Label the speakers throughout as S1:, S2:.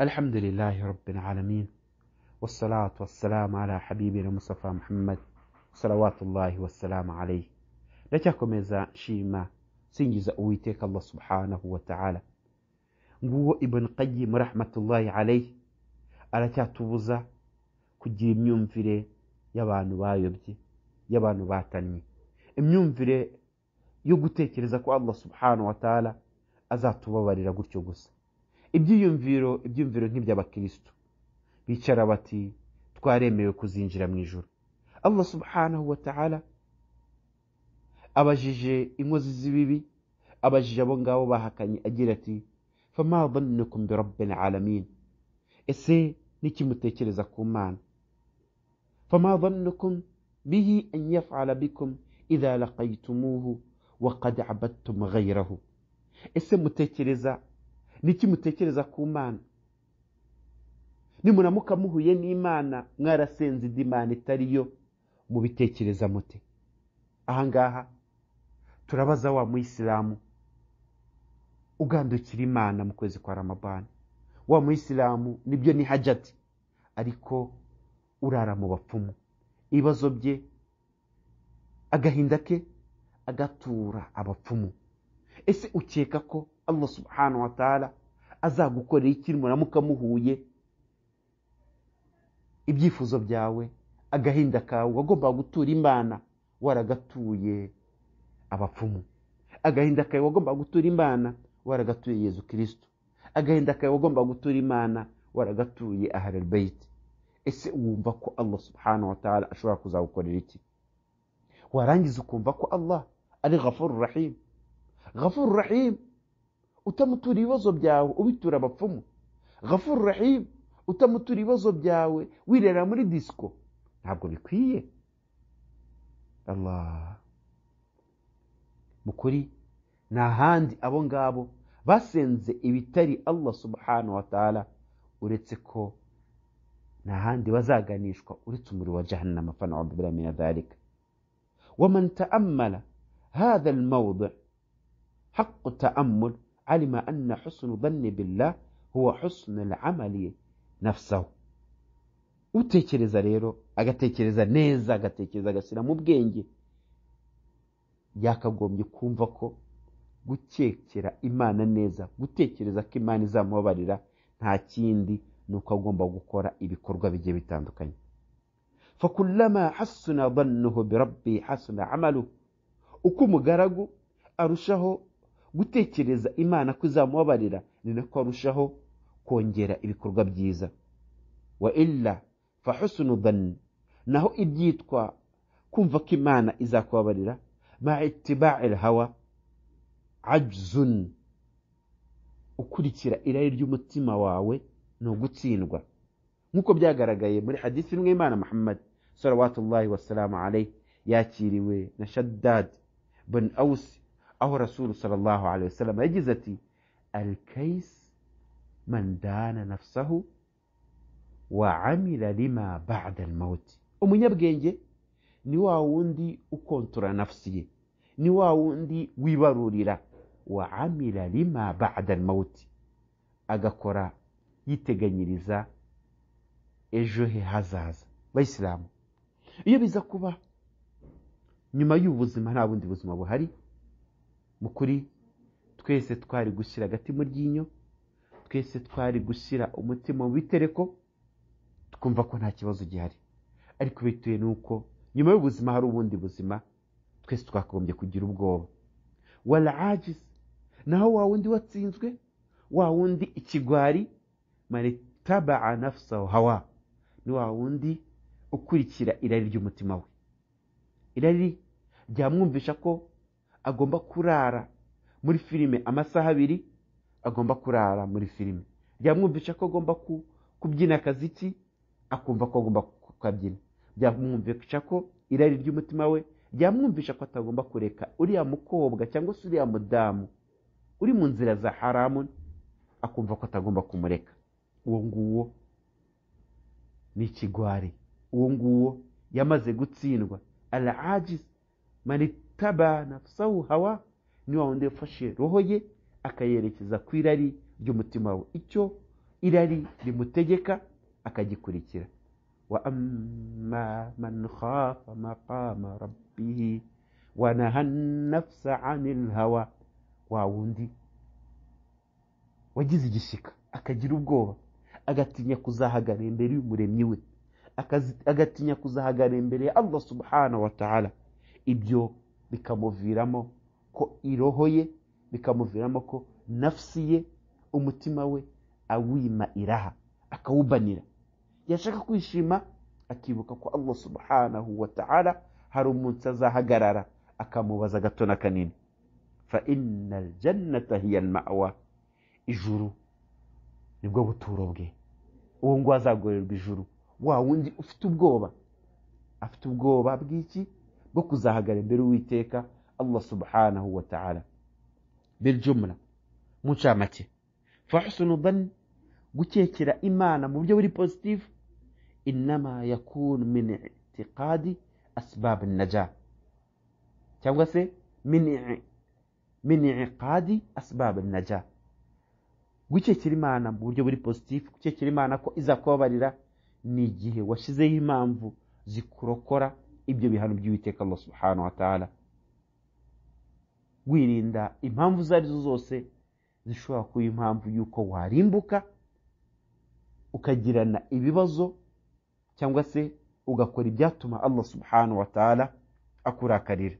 S1: الحمد لله رب العالمين والصلاة والسلام على حبيبنا مصطفى محمد صلوات الله والسلام عليه لتكم إذا شيما سنجز أويتك الله سبحانه وتعالى نقو ابن قيم رحمة الله عليه ألا تتوزى كجي ميوم فيري يبان وايبتي يبان واتني ميوم فيري يقول الله سبحانه وتعالى أزاد توبا لرغوتي ibyiyumviro ibyiyumviro nk'iby'abakristo bicara bati twaremewe kuzinjira mu ijoro allah subhanahu wa ta'ala abajije inkozi z'ibibi abajije abo ngabo bahakanye agira ati fama dhannukum bi rabbil alamin ese n'ikimutekereza ku mana fama dhannukum bihi an yaf'ala bikum idha laqaytumuhu wa qad abadtum ghayrahu ese mutekereza niki mutekereza ku mana nimuramuka muhuye n'imana mwarasenze indi mana itari yo mubitekereza mute ahangaha turabaza wa muyisilamu ugandukira imana mu kwezi kwa ramabani wa muyisilamu nibyo ni hajati ariko urara mu bapfumu ibibazo bye agahinda ke agatura abapfumu ese ukeka ko allah subhanahu wa ta'ala azagukorera iki muramuka muhuye ibyifuzo byawe agahinda kawe wagomba gutura imana waragatuye abapfumu agahinda kawe wagomba gutura imana waragatuye yezu kirisito agahinda kawe wagombaga gutura imana waragatuye ahareribeyiti ese wumva ko allah subhanahu wa ta'ala ashobora kuzagukorera iki warangiza ukumva ko allah ari ghafuru rahim utamutura ibibazo byawe ubitura abapfumu gafuru rahimu utamutura ibibazo byawe wirera muri disiko ntabwo bikwiye Allah mukuri nta handi abo ngabo basenze ibitari allah subhanahu wa ta'ala uretse ko nta handi bazaganishwa uretse umuriro wa jahannama fa naudu billahi min dhalika waman taammala hadha almawdi haqu taammul alima anna husnu dhanni billah huwa husnu amali nafsahu utekereza rero agatekereza neza agatekereza agashyira mu bwenge yakagombye kumva ko gukekera imana neza gutekereza ko imana izamubabarira nta kindi ni uko agomba gukora ibikorwa bigiye bitandukanye fakurama hasuna bannuhu birabbi hasuna amalu uko umugaragu arushaho gutekereza imana ko izamubabarira ni nako arushaho kongera ibikorwa byiza wa illa fahusunu naho ibyitwa kumva ko imana izakubabarira ma itiba'il hawa ukurikira irari ry'umutima wawe ni ugutsindwa nk'uko byagaragaye muri hadisi imwe imana muhammad salawatullahi wasalamu alayhi yakiriwe na shaddad bin awusi aho rasulu sallallahu alayhi wasallam yagize ati alkayisi mandana dana nafsahu wa amila lima ba'da umunyabwenge ni wa wundi ukontura nafsi ni wa wundi wibarurira wa amila lima ba'da agakora yiteganyiriza ejo he hazaza bayisilamu iyo biza kuba nyuma y'ubuzima nta bundi buzima buhari mu kuri twese twari gushyira agati mu ryinyo twese twari gushyira umutima mu bitereko twumva ko nta kibazo gihari ariko bituye nuko nyuma y'ubuzima hari ubundi buzima twese twakagombye kugira ubwoba wala naho wa wundi watsinzwe wa wundi ikigwari maritaba nafsahu hawa ni wa wundi ukurikira irari ry'umutima we irari ryamwumvisha ko agomba kurara muri filime amasaha abiri agomba kurara muri filime byamwumvisha ko agomba kubyina akaziki akumva ko agomba kukabyina byamwumvisha ko irari ry'umutima we ryamwumvisha ko atagomba kureka uriya mukobwa cyangwa se uriya mudamu uri mu nzira za haramu akumva ko atagomba kumureka uwo nguwo ni ikigwari uwo nguwo yamaze gutsindwa arahagize mani taba nafusahu hawa ni wa wundi wafashe roho ye akayerekeza ku irari ry'umutima we icyo irari rimutegeka akagikurikira wa amma man khafa maqama rabbihi wa nafsa hawa wa wundi wagize igishyika akagira ubwoba agatinya kuzahagara imbere y'umuremyi we agatinya kuzahagara imbere ya allah subhanahu wa ta'ala ibyo bikamuviramo ko iroho ye bikamuviramo ko nafusi ye umutima we awima iraha akawubanira yashaka kwishima akibuka ko Allah subhanahu wa ta'ala hari umunsi azahagarara akamubaza gato na kanini fa innal jannata hiya mawa ijuru nibwo buturo bwe uwo ngo azagorerwa ijuru wa wundi ufite ubwoba afite ubwoba bw'iki bwo kuzahagara imbere uwiteka allah subhanahu wa ta'ala biljumla mu ncamake fahusunu gukekera imana mu buryo buri positifu inama yakunu min itiqadi asbab naja cyangwa se min iqadi asbab naja gukekera imana mu buryo buri positifu gukekera imana ko izakubabarira ni igihe washyizeho impamvu zikurokora ibyo bihano by'uwiteka Allah subhanahu wa ta'ala wirinda impamvu izo arizo zose zishobora kuba impamvu y'uko warimbuka ukagirana ibibazo cyangwa se ugakora ibyatuma Allah subhanahu wa ta'ala akurakarira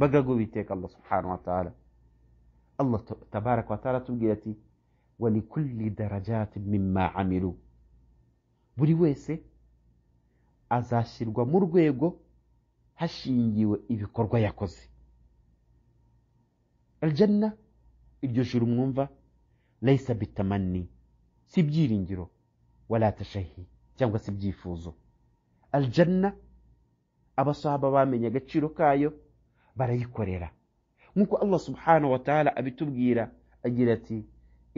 S1: bagago biteka Allah subhanahu wa ta'ala Allah tabaraka wa ta'ala tubwira ati wa likulli darajatin mimma amilu buri wese azashyirwa mu rwego hashingiwe ibikorwa yakoze aljanna iryo juru mwumva layisa bitamani si ibyiringiro wala tashahi cyangwa se ibyifuzo aljanna abasahaba bamenye agaciro kayo barayikorera nk'uko allah subhanahu wa ta'ala abitubwira agira ati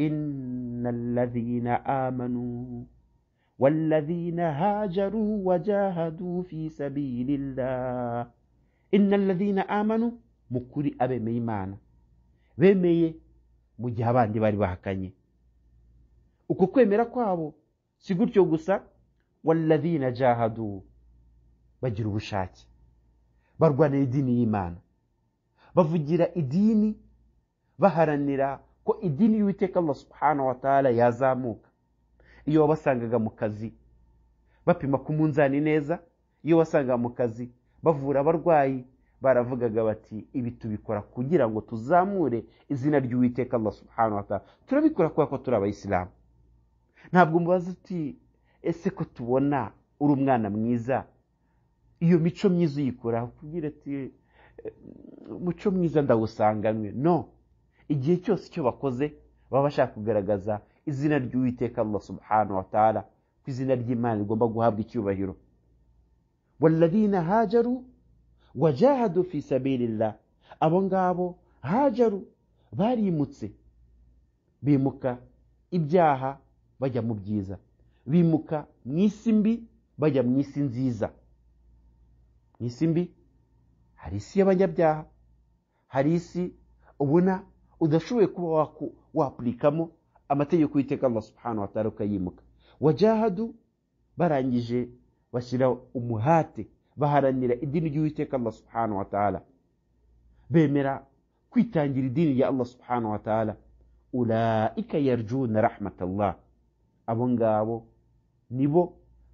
S1: inna alladhina amanu والذين هاجروا وجاهدوا في سبيل الله إن الذين آمنوا مكري أبي ميمان ومي مجابان دي باري بحكاني وكوكوي ميراكو أبو سيقول جوغسا والذين جاهدوا بجروا شات برغوان إديني إيمان بفجر إديني بهرنرا كو إديني يتك الله سبحانه وتعالى يا زاموك iyo wabasangaga mu kazi bapima ku munzani neza iyo wasangaga mu kazi bavura abarwayi baravugaga bati ibi tubikora kugira ngo tuzamure izina ry'uwiteka Allah turabikora kubera ko turi abayisilamu ntabwo mubaza uti ese ko tubona uri umwana mwiza iyo mico myiza uyikora kugira ati umuco mwiza ndawusanganywe no igihe cyose icyo bakoze baba bashaka kugaragaza izina ry'uwiteka allah subhanahu wa ta'ala ko izina ry'imana rigomba guhabwa icyubahiro waladina hajaru wajahadu fi abo ngabo hajaru barimutse bimuka ibyaha bajya mu byiza bimuka mu isi mbi bajya mu isi nziza mu isi mbi hari isi y'abanyabyaha hari isi ubona udashoboye kuba wapurikamo amategeko y'iteka Allah subhanahu wa ta'ala ukayimuka wajahadu barangije bashyira umuhate baharanira idini ry'uwiteka Allah subhanahu wa ta'ala bemera kwitangira idini rya Allah subhanahu wa ta'ala ulaika yarjuna rahmatallah abo ngabo nibo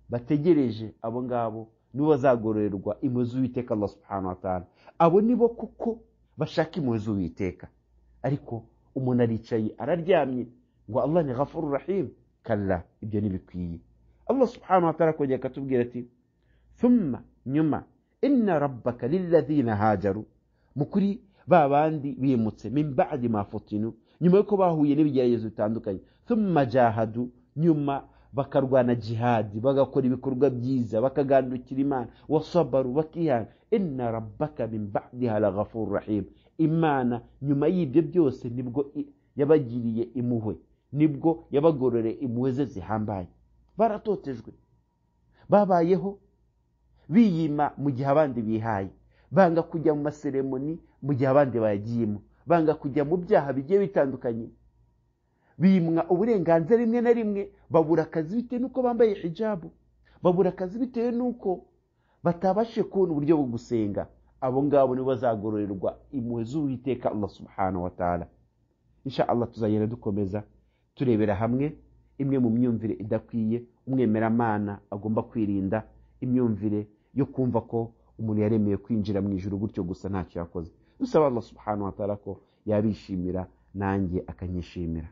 S1: bategereje abo ngabo nibo bazagororerwa impuhwe z'uwiteka Allah subhanahu wa ta'ala abo nibo kuko bashaka impuhwe z'uwiteka ariko umuntu aricaye araryamye ngo Allah ni ghafurur rahim kalla ibyo ntibikwiye Allah subhanahu wa ta'ala kongera akatubwira ati thumma nyuma inna rabbaka lilladhina hajaru mukuri ba bandi bimutse min ba'di ma futinu nyuma yuko bahuye n'ibigeragezo bitandukanye thumma jahadu nyuma bakarwana jihadi bagakora ibikorwa byiza bakagandukira imana wasabaru bakihana inna rabbaka min ba'diha laghafurur imana nyuma y'ibyo byose nibwo yabagiriye impuhwe nibwo yabagorore impuhwe ze zihambaye baratotejwe babayeho biyima mu gihe abandi bihaye banga kujya mu maseremoni mu gihe abandi bayagiyemo banga kujya mu byaha bigiye bitandukanye bimwa uburenganzira rimwe na rimwe babura akazi bitewe n'uko bambaye hijabu babura akazi bitewe n'uko batabashe kubona uburyo bwo gusenga abo ngabo nibo bazagororerwa impuhwe z'uwiteka Allah subhanahu wa ta'ala insha tuzagenda dukomeza turebera hamwe imwe mu myumvire idakwiye umwemeramana agomba kwirinda imyumvire yo kumva ko umuntu yaremeye kwinjira mu ijuru gutyo gusa ntacyo yakoze dusaba Allah subhanahu ko yabishimira nanjye akanyishimira